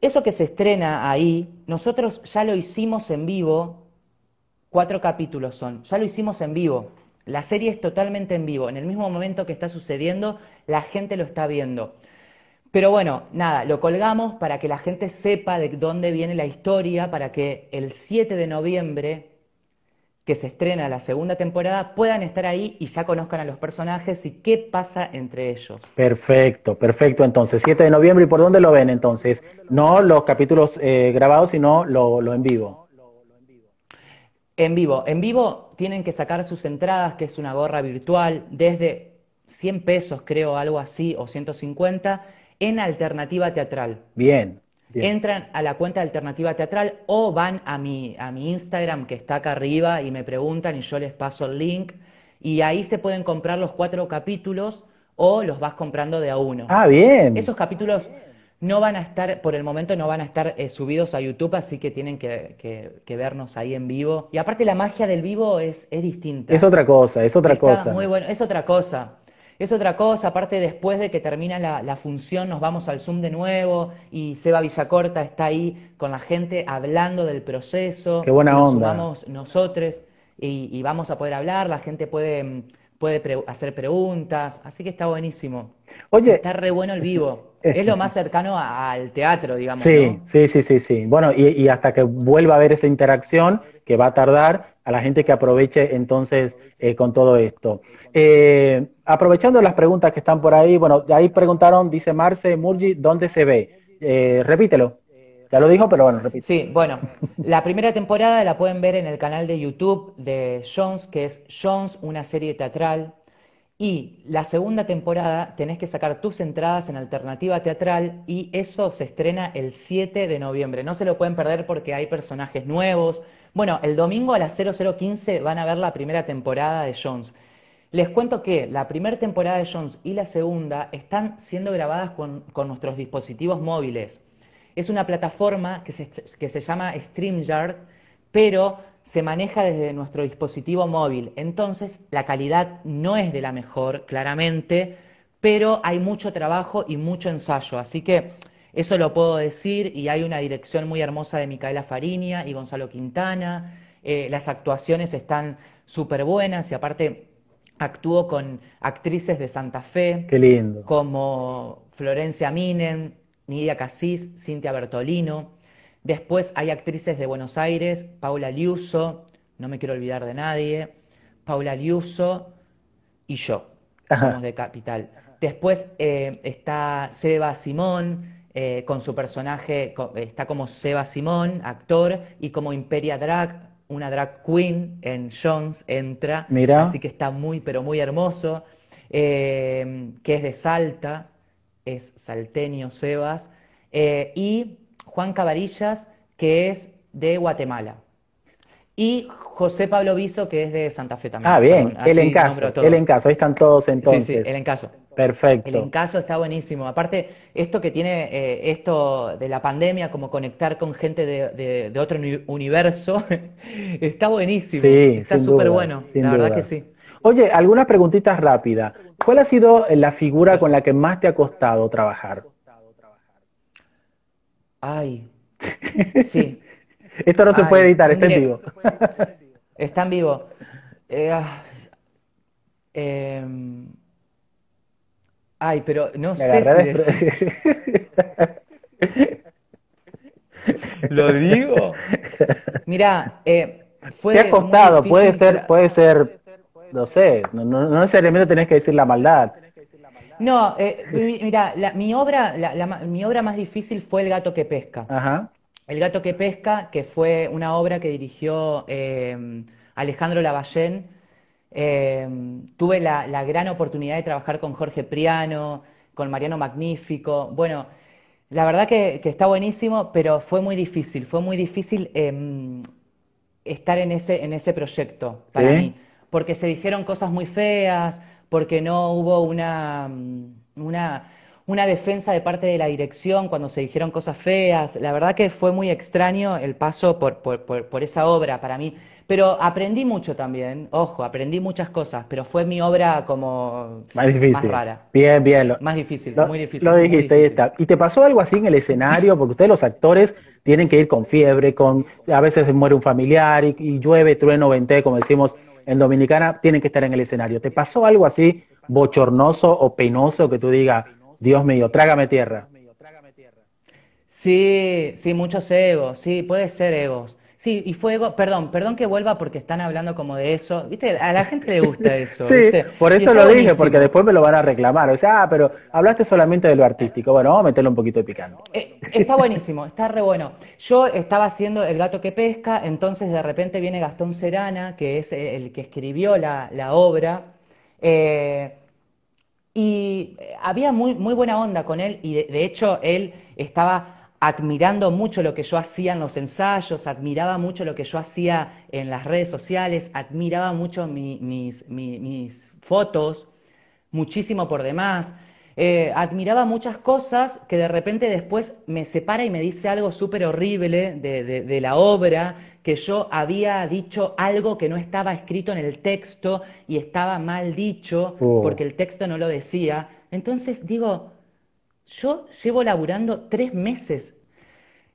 Eso que se estrena ahí, nosotros ya lo hicimos en vivo, cuatro capítulos son, ya lo hicimos en vivo. La serie es totalmente en vivo, en el mismo momento que está sucediendo, la gente lo está viendo. Pero bueno, nada, lo colgamos para que la gente sepa de dónde viene la historia, para que el 7 de noviembre que se estrena la segunda temporada puedan estar ahí y ya conozcan a los personajes y qué pasa entre ellos. Perfecto, perfecto. Entonces, 7 de noviembre, ¿y por dónde lo ven entonces? No los capítulos eh, grabados, sino lo, lo en vivo. En vivo, en vivo tienen que sacar sus entradas, que es una gorra virtual, desde 100 pesos, creo, algo así, o 150, en alternativa teatral. Bien entran a la cuenta de Alternativa Teatral o van a mi, Instagram que está acá arriba y me preguntan y yo les paso el link. Y ahí se pueden comprar los cuatro capítulos o los vas comprando de a uno. Ah, bien. Esos capítulos no van a estar, por el momento no van a estar eh, subidos a YouTube, así que tienen que, que, vernos ahí en vivo. Y aparte la magia del vivo es, distinta. Es otra cosa, es otra cosa. Muy bueno, es otra cosa. Es otra cosa, aparte después de que termina la, función nos vamos al Zoom de nuevo y Seba Villacorta está ahí con la gente hablando del proceso. Qué buena nos onda. Vamos nosotros y, vamos a poder hablar, la gente puede, puede hacer preguntas, así que está buenísimo. Oye. Está re bueno el vivo. Es lo más cercano al teatro, digamos. Sí, sí, sí, sí, sí. Bueno, y, y hasta que vuelva a haber esa interacción, que va a tardar, a la gente que aproveche entonces eh, con todo esto. Eh, aprovechando las preguntas que están por ahí, bueno, de ahí preguntaron, dice Marce Murgi, ¿dónde se ve? Eh, repítelo. Ya lo dijo, pero bueno, repítelo. Sí, bueno, la primera temporada la pueden ver en el canal de YouTube de Jones, que es Jones, una serie teatral y la segunda temporada tenés que sacar tus entradas en alternativa teatral y eso se estrena el 7 de noviembre. No se lo pueden perder porque hay personajes nuevos. Bueno, el domingo a las 0015 van a ver la primera temporada de Jones. Les cuento que la primera temporada de Jones y la segunda están siendo grabadas con, nuestros dispositivos móviles. Es una plataforma que se, que se llama StreamYard, pero se maneja desde nuestro dispositivo móvil. Entonces, la calidad no es de la mejor, claramente, pero hay mucho trabajo y mucho ensayo. Así que eso lo puedo decir y hay una dirección muy hermosa de Micaela Farinia y Gonzalo Quintana. Eh, las actuaciones están súper buenas y aparte actuó con actrices de Santa Fe. Qué lindo. Como Florencia Minen, Nidia Casís, Cintia Bertolino. Después hay actrices de Buenos Aires, Paula Liuso, no me quiero olvidar de nadie, Paula Liuso y yo, somos de Capital. Después eh, está Seba Simón, eh, con su personaje, está como Seba Simón, actor, y como Imperia Drag, una drag queen en Jones entra, Mira. así que está muy, pero muy hermoso, eh, que es de Salta, es salteño Sebas, y Juan Cabarillas, que es de Guatemala. Y José Pablo Biso, que es de Santa Fe también. Ah, bien, el encaso, ahí están todos entonces. Sí, sí, el encaso. Perfecto. El encaso está buenísimo. Aparte, esto que tiene eh, esto de la pandemia, como conectar con gente de, otro universo, está buenísimo. Sí, está súper bueno, la verdad que sí. Oye, algunas preguntitas rápidas. ¿Cuál ha sido eh, la figura con la que más te ha costado trabajar? Ay. Sí. Esto no se puede editar, está en vivo. Está en vivo. Eh, ah, em, ay, pero no sé si Lo digo. Mira, eh, fue. Te ha costado, puede ser, puede ser, no sé, no, no necesariamente tenés que decir la maldad. No, eh, mira, mi, obra, mi obra más difícil fue El gato que pesca. El gato que pesca, que fue una obra que dirigió em, Alejandro Lavallén. Em, tuve la, gran oportunidad de trabajar con Jorge Priano, con Mariano Magnífico. Bueno, la verdad que, está buenísimo, pero fue muy difícil. Fue muy difícil em, estar en ese, en ese proyecto para mí, porque se dijeron cosas muy feas porque no hubo mm, una, una, defensa de parte de la dirección cuando se dijeron cosas feas. La verdad que fue muy extraño el paso por, por, por, esa obra para mí. Pero aprendí mucho también, ojo, aprendí muchas cosas, pero fue mi obra como más, difícil. rara. Bien, bien. más difícil, muy difícil. Lo dijiste, está. ¿Y te pasó algo así en el escenario? Porque ustedes los actores tienen que ir con fiebre, con a veces muere un familiar y, llueve, trueno, vente, como decimos en Dominicana tienen que estar en el escenario. ¿Te pasó algo así bochornoso o penoso que tú digas, Dios mío, trágame tierra? Sí, sí, muchos egos, sí, puede ser egos. Sí, y fuego, perdón, perdón que vuelva porque están hablando como de eso. Viste, a la gente le gusta eso. sí, por eso lo dije, porque después me lo van a reclamar. O sea, ah, pero hablaste solamente de lo artístico. Bueno, vamos a meterle un poquito de picante. Eh, está buenísimo, está re bueno. Yo estaba haciendo El gato que pesca, entonces de repente viene Gastón Serana, que es eh, el que escribió la, obra. Eh, y había muy, muy buena onda con él, y de hecho él estaba admirando mucho lo que yo hacía en los ensayos, admiraba mucho lo que yo hacía en las redes sociales, admiraba mucho mis, fotos, muchísimo por demás. Eh, admiraba muchas cosas que de repente después me separa y me dice algo súper horrible de, la obra, que yo había dicho algo que no estaba escrito en el texto y estaba mal dicho oh. porque el texto no lo decía. Entonces digo, yo llevo laburando tres meses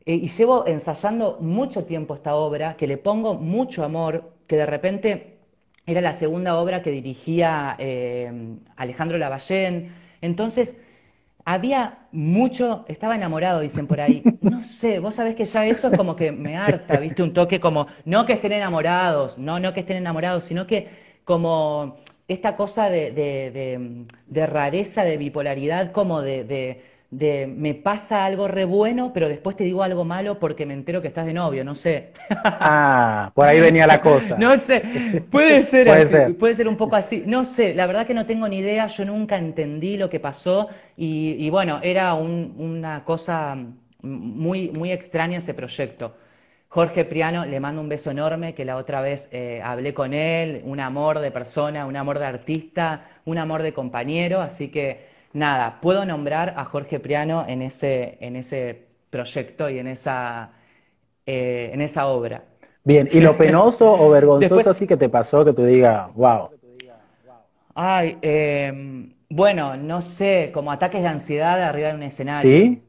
eh, y llevo ensayando mucho tiempo esta obra, que le pongo mucho amor, que de repente era la segunda obra que dirigía eh, Alejandro Lavallén. Entonces, había mucho, estaba enamorado, dicen por ahí. No sé, vos sabés que ya eso es como que me harta, viste, un toque como, no que estén enamorados, no, no que estén enamorados, sino que como esta cosa de, rareza, de bipolaridad, como de, me pasa algo re bueno, pero después te digo algo malo porque me entero que estás de novio, no sé. Ah, por ahí venía la cosa. no sé, puede ser puede así, ser. puede ser un poco así, no sé, la verdad que no tengo ni idea, yo nunca entendí lo que pasó y, bueno, era una cosa muy, muy extraña ese proyecto. Jorge Priano, le mando un beso enorme, que la otra vez eh, hablé con él, un amor de persona, un amor de artista, un amor de compañero, así que nada, puedo nombrar a Jorge Priano en ese, en ese proyecto y en esa, eh, en esa obra. Bien, ¿y lo penoso o vergonzoso así que te pasó que te diga wow? Ay, em, bueno, no sé, como ataques de ansiedad arriba de un escenario. ¿Sí?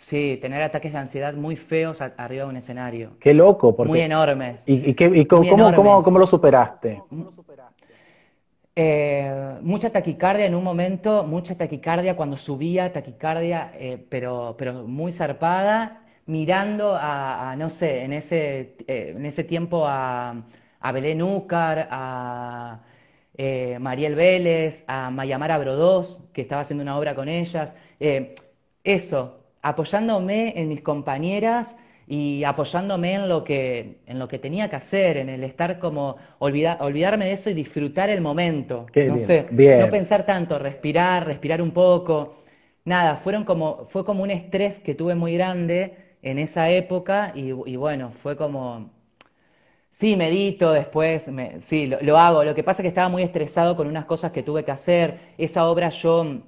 Sí, tener ataques de ansiedad muy feos arriba de un escenario. Qué loco, porque... Muy enormes. ¿Y, cómo, lo superaste? Mm. Eh, mucha taquicardia en un momento, mucha taquicardia cuando subía, taquicardia, eh, pero, muy zarpada, mirando a, no sé, en ese, eh, en ese tiempo a, a Belén Ucar, a Mariel Vélez, a Mayamara Brodós, que estaba haciendo una obra con ellas. eso, apoyándome en mis compañeras y apoyándome en lo que, en lo que tenía que hacer, en el estar como olvidarme de eso y disfrutar el momento. no no pensar tanto, respirar, respirar un poco. Nada, fueron como, fue como un estrés que tuve muy grande en esa época y, bueno, fue como Sí, medito después, sí, lo, hago. Lo que pasa es que estaba muy estresado con unas cosas que tuve que hacer. Esa obra yo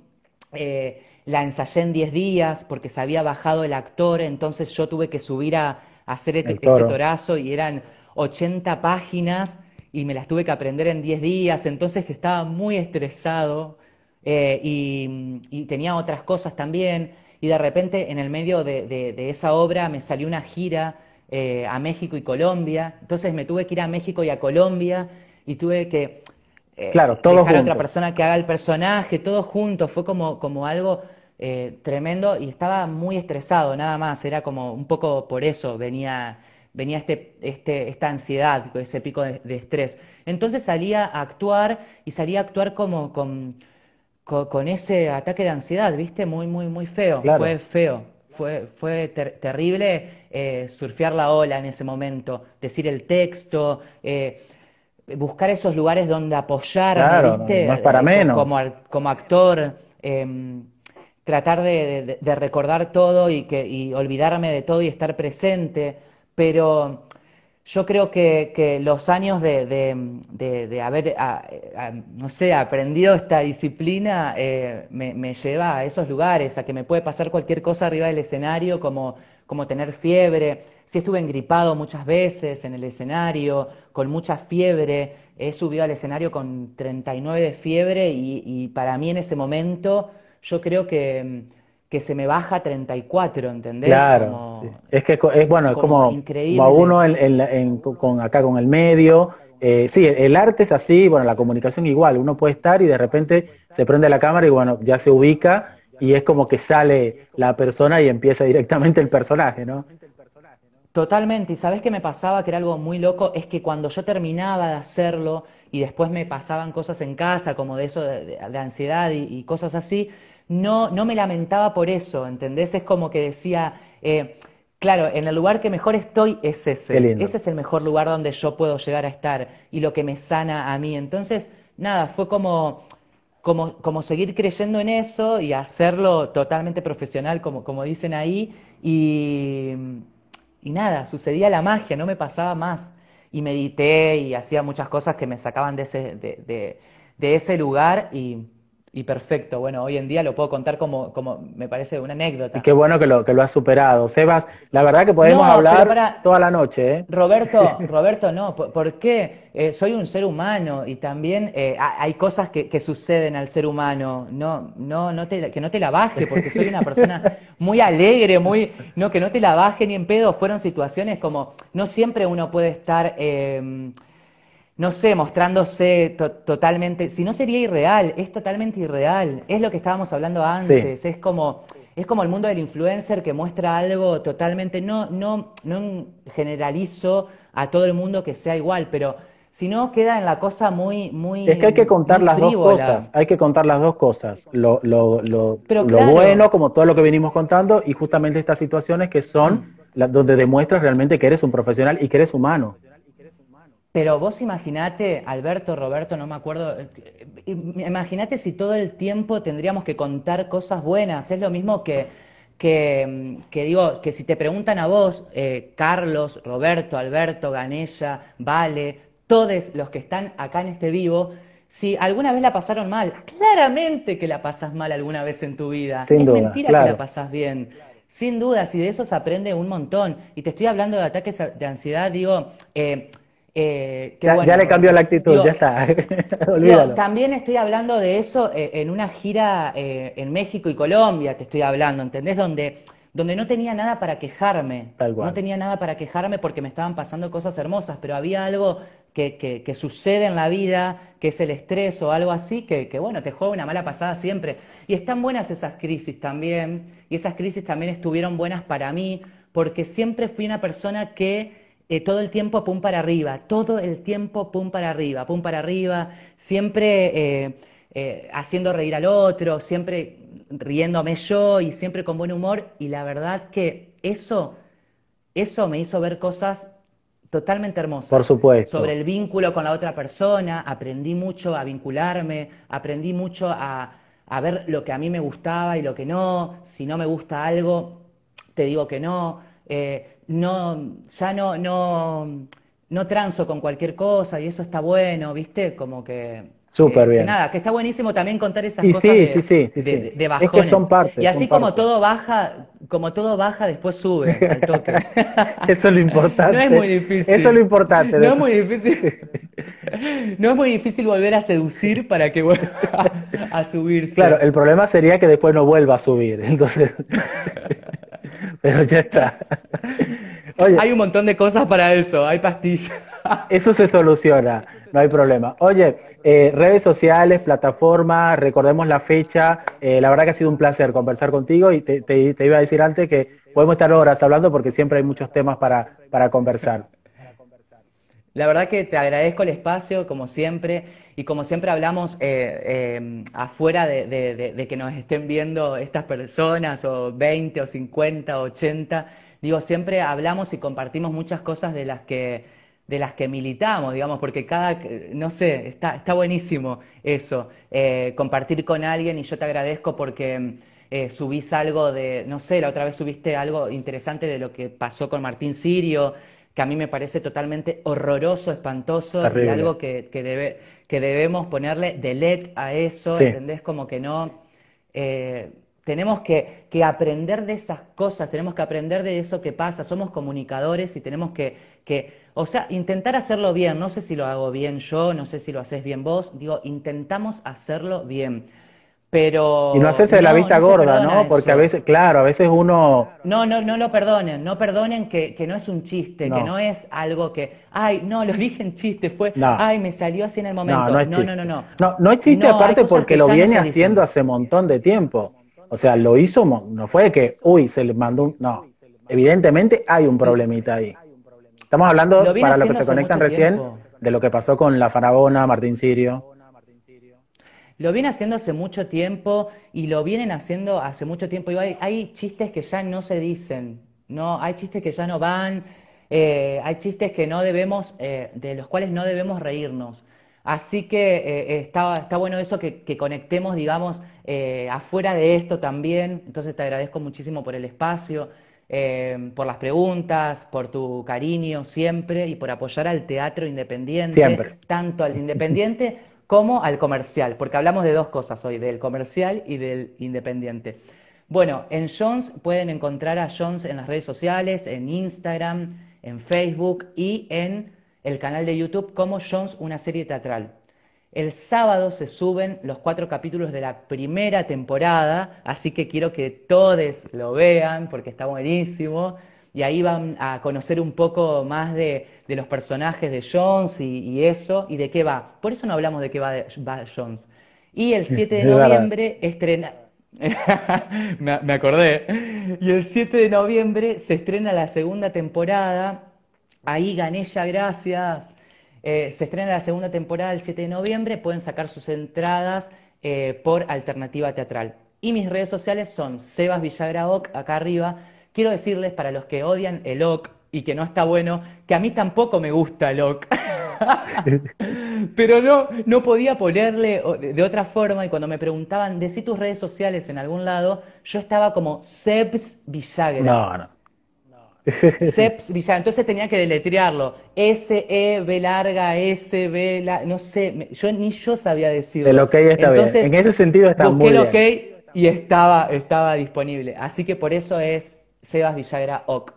eh, la ensayé en 10 días porque se había bajado el actor, entonces yo tuve que subir a, hacer este, ese torazo y eran 80 páginas y me las tuve que aprender en 10 días, entonces estaba muy estresado eh, y, tenía otras cosas también. Y de repente en el medio de, esa obra me salió una gira eh, a México y Colombia, entonces me tuve que ir a México y a Colombia y tuve que eh, claro, todo otra persona que haga el personaje, todo junto, fue como, algo eh, tremendo y estaba muy estresado, nada más, era como un poco por eso venía, venía este, este, esta ansiedad, ese pico de, estrés. Entonces salía a actuar y salía a actuar como con, ese ataque de ansiedad, ¿viste? Muy, muy, muy feo, fue feo. Fue, terrible eh, surfear la ola en ese momento, decir el texto, buscar esos lugares donde apoyar, ¿viste? para eh, menos. Como, actor, em, tratar de, recordar todo y, que, olvidarme de todo y estar presente, pero yo creo que, los años de, haber, no sé, aprendido esta disciplina eh, me lleva a esos lugares, a que me puede pasar cualquier cosa arriba del escenario, como como tener fiebre. si estuve engripado muchas veces en el escenario, con mucha fiebre. He subido al escenario con 39 de fiebre y, para mí en ese momento yo creo que, se me baja 34, ¿entendés? Claro. Es que es bueno, es como, uno con, acá con el medio. Eh, sí, el arte es así, bueno, la comunicación igual, uno puede estar y de repente se prende la cámara y bueno, ya se ubica y es como que sale la persona y empieza directamente el personaje, ¿no? Totalmente, y sabes qué me pasaba, que era algo muy loco, es que cuando yo terminaba de hacerlo y después me pasaban cosas en casa, como de eso, de, ansiedad y, cosas así, no, no me lamentaba por eso, ¿entendés? Es como que decía, eh, Claro, en el lugar que mejor estoy es ese. Ese es el mejor lugar donde yo puedo llegar a estar y lo que me sana a mí. Entonces, nada, fue como como, seguir creyendo en eso y hacerlo totalmente profesional, como, como dicen ahí, y, y nada, sucedía la magia, no me pasaba más. Y medité y hacía muchas cosas que me sacaban de ese, de ese lugar y y perfecto. Bueno, hoy en día lo puedo contar como, como me parece una anécdota. Y qué bueno que lo, que lo has superado. Sebas, la verdad que podemos hablar toda la noche. ¿eh? Roberto, Roberto, no, ¿por, qué? Eh, soy un ser humano y también eh, hay cosas que, suceden al ser humano. No, no, no te, que no te la baje, porque soy una persona muy alegre, muy, no, que no te la baje ni en pedo. Fueron situaciones como, no siempre uno puede estar em, no sé, mostrándose totalmente, si no sería irreal, es totalmente irreal, es lo que estábamos hablando antes, es como es como el mundo del influencer que muestra algo totalmente no no no generalizo a todo el mundo que sea igual, pero si no queda en la cosa muy muy Es que hay que contar las dos cosas, hay que contar las dos cosas, lo lo, lo, lo bueno como todo lo que venimos contando y justamente estas situaciones que son mm. donde demuestras realmente que eres un profesional y que eres humano. Pero vos imaginate, Alberto, Roberto, no me acuerdo, eh, eh, imaginate si todo el tiempo tendríamos que contar cosas buenas. Es lo mismo que, que, mm, digo, que si te preguntan a vos, eh, Carlos, Roberto, Alberto, Ganella, Vale, todos los que están acá en este vivo, si alguna vez la pasaron mal, claramente que la pasas mal alguna vez en tu vida. Sin es mentira que la pasas bien. Sin duda, si de eso se aprende un montón. Y te estoy hablando de ataques de ansiedad, digo, eh, ya, le cambió la actitud, ya está. también estoy hablando de eso eh, en una gira eh, en México y Colombia, te estoy hablando, ¿entendés? Donde donde no tenía nada para quejarme. No tenía nada para quejarme porque me estaban pasando cosas hermosas, pero había algo que, sucede en la vida, que es el estrés o algo así, que, que, bueno, te juega una mala pasada siempre. Y están buenas esas crisis también, y esas crisis también estuvieron buenas para mí, porque siempre fui una persona que eh, todo el tiempo pum para arriba, todo el tiempo pum para arriba, pum para arriba, siempre eh, eh, haciendo reír al otro, siempre riéndome yo y siempre con buen humor. Y la verdad que eso, eso me hizo ver cosas totalmente hermosas. Por supuesto. Sobre el vínculo con la otra persona, aprendí mucho a vincularme, aprendí mucho a, ver lo que a mí me gustaba y lo que no, si no me gusta algo, te digo que no no, ya no, no, no transo con cualquier cosa y eso está bueno, ¿viste? Como que... Súper eh, bien. nada, que está buenísimo también contar esas cosas de, sí, sí, que son partes. Y así como todo baja, como todo baja, después sube al toque. eso es lo importante. No es muy difícil. Eso es lo importante. No es muy difícil. no es muy difícil volver a seducir para que vuelva a, subir Claro, el problema sería que después no vuelva a subir. Entonces, pero ya está. hay un montón de cosas para eso, hay pastillas. Eso se soluciona, no hay problema. Oye, eh, redes sociales, plataformas, recordemos la fecha. Eh, la verdad que ha sido un placer conversar contigo y te, iba a decir antes que podemos estar horas hablando porque siempre hay muchos temas para, para conversar. La verdad que te agradezco el espacio, como siempre, y como siempre hablamos eh, afuera de, de que nos estén viendo estas personas, o 20, o 50, o 80 digo, siempre hablamos y compartimos muchas cosas de las que, de las que militamos, digamos, porque cada, no sé, está, está buenísimo eso, eh, compartir con alguien y yo te agradezco porque eh, subís algo de, no sé, la otra vez subiste algo interesante de lo que pasó con Martín Sirio, que a mí me parece totalmente horroroso, espantoso, algo que, debe, que debemos ponerle delete a eso, ¿entendés? Como que no... Eh, tenemos que, aprender de esas cosas, tenemos que aprender de eso que pasa. Somos comunicadores y tenemos que, que, o sea, intentar hacerlo bien. No sé si lo hago bien yo, no sé si lo haces bien vos. Digo, intentamos hacerlo bien. Pero. Y no haces de la vista gorda, ¿no? Porque a veces, claro, a veces uno. No, no, no lo perdonen, no perdonen que, no es un chiste, que no es algo que, ay, no, lo dije en chiste, fue, ay, me salió así en el momento. No, no, es chiste. no, no, no, no. No, es chiste aparte porque lo viene haciendo hace un montón de tiempo. O sea, lo hizo, no fue que, uy, se le mandó un... No, evidentemente hay un problemita ahí. Estamos hablando, para los que se conectan recién, de lo que pasó con la farabona Martín Sirio. Lo viene haciendo hace mucho tiempo y lo vienen haciendo hace mucho tiempo. Y hay, chistes que ya no se dicen, no, hay chistes que ya no van, eh, hay chistes que no debemos, eh, de los cuales no debemos reírnos. Así que eh, está, bueno eso que conectemos, digamos, eh, afuera de esto también. Entonces te agradezco muchísimo por el espacio, eh, por las preguntas, por tu cariño siempre y por apoyar al teatro independiente, tanto al independiente como al comercial, porque hablamos de dos cosas hoy, del comercial y del independiente. Bueno, en Jones pueden encontrar a Jones en las redes sociales, en Instagram, en Facebook y en el canal de YouTube como Jones, una serie teatral. El sábado se suben los cuatro capítulos de la primera temporada, así que quiero que todos lo vean porque está buenísimo. Y ahí van a conocer un poco más de, los personajes de Jones y, eso, y de qué va. Por eso no hablamos de qué va, va Jones. Y el 7 de noviembre estrena... me acordé. Y el 7 de noviembre se estrena la segunda temporada. Ahí gané ya, gracias. Eh, se estrena la segunda temporada el 7 de noviembre, pueden sacar sus entradas eh, por alternativa teatral. Y mis redes sociales son Sebas Villagra Oc, acá arriba. Quiero decirles, para los que odian el OC y que no está bueno, que a mí tampoco me gusta el OC. Pero no, no podía ponerle de otra forma y cuando me preguntaban, de si tus redes sociales en algún lado, yo estaba como Sebs Villagra. No, Seps Villagra, entonces tenía que deletrearlo. S, E, B larga, S, B, la, no sé, yo ni yo sabía decir. El ok está bien. En ese sentido está busqué muy el ok y estaba, estaba disponible. Así que por eso es Sebas Villagra OK.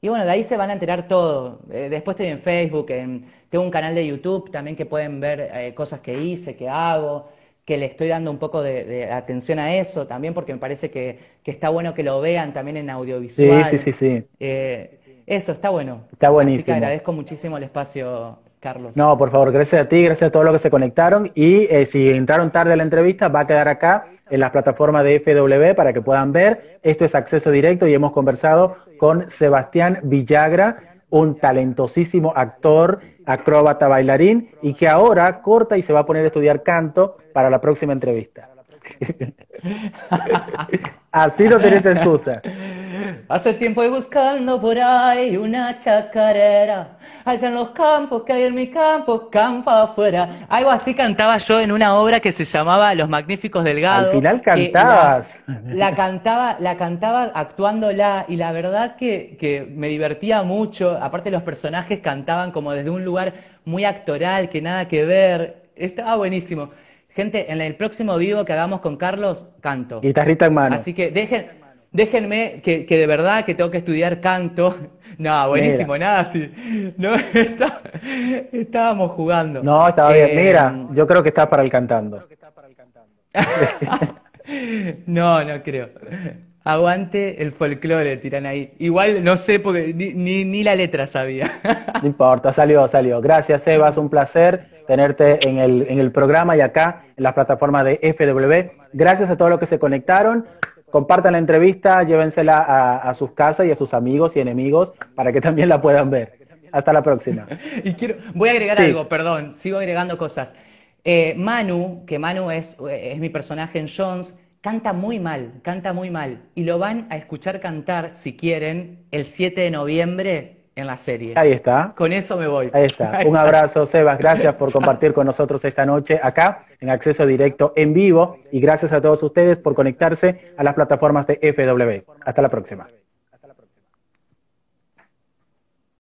Y bueno, de ahí se van a enterar todo. Eh, después estoy en Facebook, tengo un canal de YouTube también que pueden ver eh, cosas que hice, que hago que le estoy dando un poco de, atención a eso también, porque me parece que, está bueno que lo vean también en audiovisual. Sí, sí, sí. Eh, eso, está bueno. Está buenísimo. Así que agradezco muchísimo el espacio, Carlos. No, por favor, gracias a ti, gracias a todos los que se conectaron. Y eh, si entraron tarde a la entrevista, va a quedar acá en las plataformas de FW para que puedan ver. Esto es acceso directo y hemos conversado con Sebastián Villagra, un talentosísimo actor acróbata bailarín y que ahora corta y se va a poner a estudiar canto para la próxima entrevista. Así no tenés excusa. Hace tiempo voy buscando por ahí una chacarera, allá en los campos que hay en mi campo, campo afuera. Algo así cantaba yo en una obra que se llamaba Los Magníficos Delgados. Al final cantabas. La, cantaba, la cantaba actuándola y la verdad que, me divertía mucho. Aparte los personajes cantaban como desde un lugar muy actoral, que nada que ver. Estaba buenísimo. Gente, en el próximo vivo que hagamos con Carlos, canto. Y Guitarrita en mano. Así que dejen, déjenme que, de verdad que tengo que estudiar canto. No, buenísimo, nada así. No, estábamos jugando. No, estaba bien. Eh, Mira, yo creo que está para el cantando. no, no creo. Aguante el folclore, tiran ahí. Igual no sé porque ni, la letra sabía. no importa, salió, salió. Gracias, Sebas, un placer tenerte en el, en el programa y acá en la plataforma de FW. Gracias a todos los que se conectaron compartan la entrevista, llévensela a, sus casas y a sus amigos y enemigos para que también la puedan ver. Hasta la próxima. y quiero, voy a agregar algo, perdón, sigo agregando cosas. Eh, Manu, que Manu es mi personaje en Jones, canta muy mal, canta muy mal. Y lo van a escuchar cantar, si quieren, el 7 de noviembre en la serie. Ahí está. Con eso me voy. Ahí está. Un abrazo, Sebas. Gracias por compartir con nosotros esta noche acá en acceso directo en vivo y gracias a todos ustedes por conectarse a las plataformas de FW. Hasta la próxima.